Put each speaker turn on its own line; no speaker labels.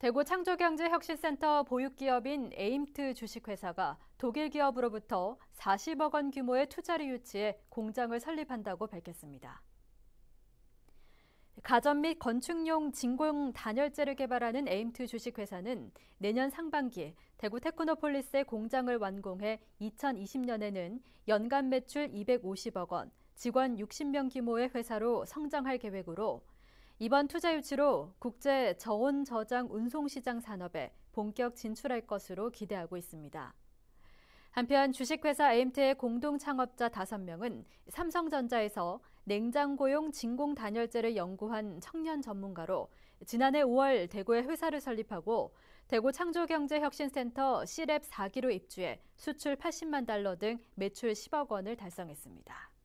대구 창조경제혁신센터 보육기업인 에임트 주식회사가 독일 기업으로부터 40억 원 규모의 투자를 유치해 공장을 설립한다고 밝혔습니다. 가전 및 건축용 진공 단열재를 개발하는 에임트 주식회사는 내년 상반기 대구 테크노폴리스의 공장을 완공해 2020년에는 연간 매출 250억 원, 직원 60명 규모의 회사로 성장할 계획으로 이번 투자 유치로 국제 저온 저장 운송 시장 산업에 본격 진출할 것으로 기대하고 있습니다. 한편 주식회사 AMT의 공동 창업자 5명은 삼성전자에서 냉장고용 진공 단열재를 연구한 청년 전문가로 지난해 5월 대구에 회사를 설립하고 대구 창조경제혁신센터 C랩 4기로 e 입주해 수출 80만 달러 등 매출 10억 원을 달성했습니다.